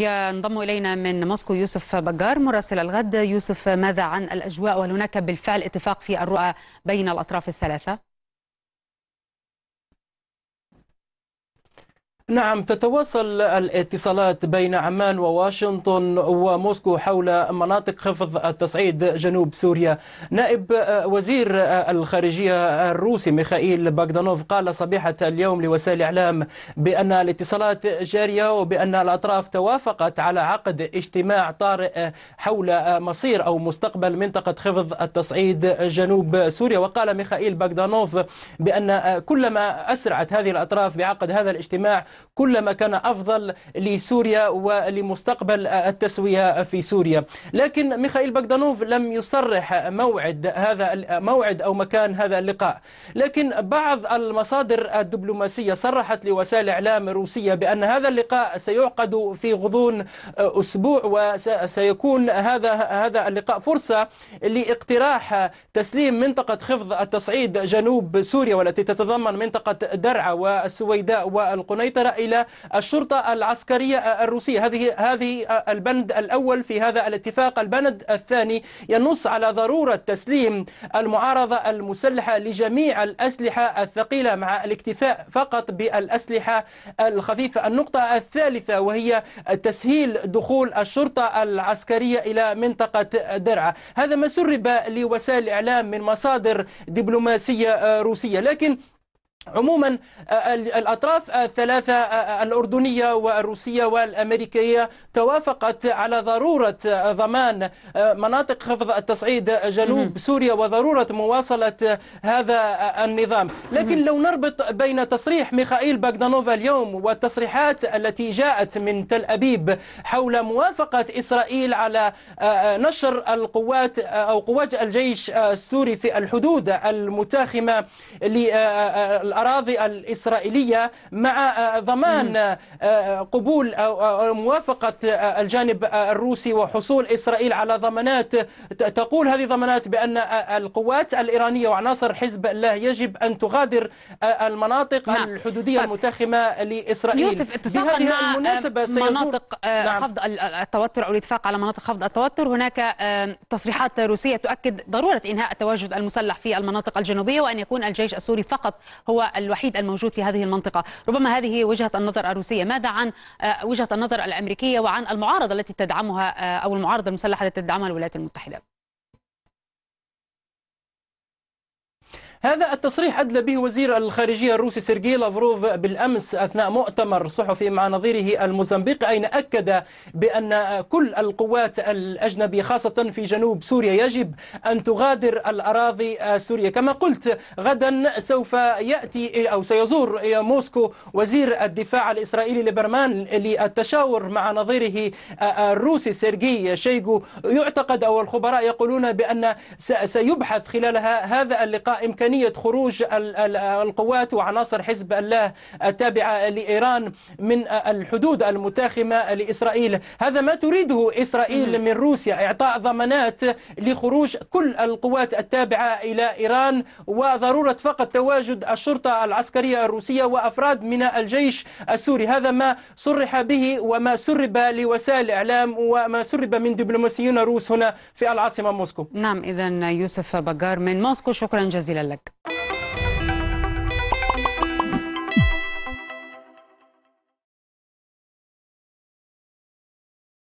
ينضم إلينا من موسكو يوسف بجار مراسل الغد يوسف ماذا عن الأجواء وهل هناك بالفعل اتفاق في الرؤى بين الأطراف الثلاثة؟ نعم تتواصل الاتصالات بين عمان وواشنطن وموسكو حول مناطق خفض التصعيد جنوب سوريا نائب وزير الخارجية الروسي ميخائيل باغدانوف قال صبيحة اليوم لوسائل الإعلام بأن الاتصالات جارية وبأن الأطراف توافقت على عقد اجتماع طارئ حول مصير أو مستقبل منطقة خفض التصعيد جنوب سوريا وقال ميخائيل باغدانوف بأن كلما أسرعت هذه الأطراف بعقد هذا الاجتماع كلما كان أفضل لسوريا ولمستقبل التسوية في سوريا لكن ميخائيل بغدانوف لم يصرح موعد هذا موعد أو مكان هذا اللقاء لكن بعض المصادر الدبلوماسية صرحت لوسائل إعلام روسية بأن هذا اللقاء سيعقد في غضون أسبوع وسيكون هذا هذا اللقاء فرصة لاقتراح تسليم منطقة خفض التصعيد جنوب سوريا والتي تتضمن منطقة درعا والسويداء والقنيطرة مباشرة إلى الشرطة العسكرية الروسية هذه هذه البند الأول في هذا الاتفاق البند الثاني ينص على ضرورة تسليم المعارضة المسلحة لجميع الأسلحة الثقيلة مع الاكتفاء فقط بالأسلحة الخفيفة النقطة الثالثة وهي تسهيل دخول الشرطة العسكرية إلى منطقة درعا هذا ما سرب لوسائل الإعلام من مصادر دبلوماسية روسية لكن عموما آه، الأطراف الثلاثة آه، الأردنية والروسية والأمريكية توافقت على ضرورة آه، ضمان مناطق خفض التصعيد جنوب سوريا وضرورة مواصلة هذا النظام لكن لو نربط بين تصريح ميخائيل باغدانوفا اليوم والتصريحات التي جاءت من تل أبيب حول موافقة إسرائيل على نشر القوات أو قوات الجيش السوري في الحدود المتاخمة الأراضي الإسرائيلية مع آه، ضمان آه، آه، قبول أو موافقة الجانب الروسي وحصول إسرائيل على ضمانات تقول هذه ضمانات بأن القوات الإيرانية وعناصر حزب الله يجب أن تغادر المناطق نعم. الحدودية طيب. المتاخمة لإسرائيل يوسف اتساقا مع المناسبة مناطق سيزور... نعم. خفض التوتر أو الاتفاق على مناطق خفض التوتر هناك تصريحات روسية تؤكد ضرورة إنهاء التواجد المسلح في المناطق الجنوبية وأن يكون الجيش السوري فقط هو هو الوحيد الموجود في هذه المنطقة ربما هذه وجهة النظر الروسية ماذا عن آه، وجهة النظر الأمريكية وعن المعارضة التي تدعمها آه، أو المعارضة المسلحة التي تدعمها الولايات المتحدة هذا التصريح أدلى به وزير الخارجية الروسي سيرجي لافروف بالأمس أثناء مؤتمر صحفي مع نظيره الموزمبيق أين أكد بأن كل القوات الأجنبية خاصة في جنوب سوريا يجب أن تغادر الأراضي السورية كما قلت غدا سوف يأتي أو سيزور موسكو وزير الدفاع الإسرائيلي ليبرمان للتشاور مع نظيره الروسي سيرجي شيغو يعتقد أو الخبراء يقولون بأن سيبحث خلالها هذا اللقاء إمكانية إمكانية خروج القوات وعناصر حزب الله التابعة لإيران من الحدود المتاخمة لإسرائيل هذا ما تريده إسرائيل من روسيا إعطاء ضمانات لخروج كل القوات التابعة إلى إيران وضرورة فقط تواجد الشرطة العسكرية الروسية وأفراد من الجيش السوري هذا ما صرح به وما سرب لوسائل الإعلام وما سرب من دبلوماسيون روس هنا في العاصمة موسكو نعم إذا يوسف بقار من موسكو شكرا جزيلا لك that.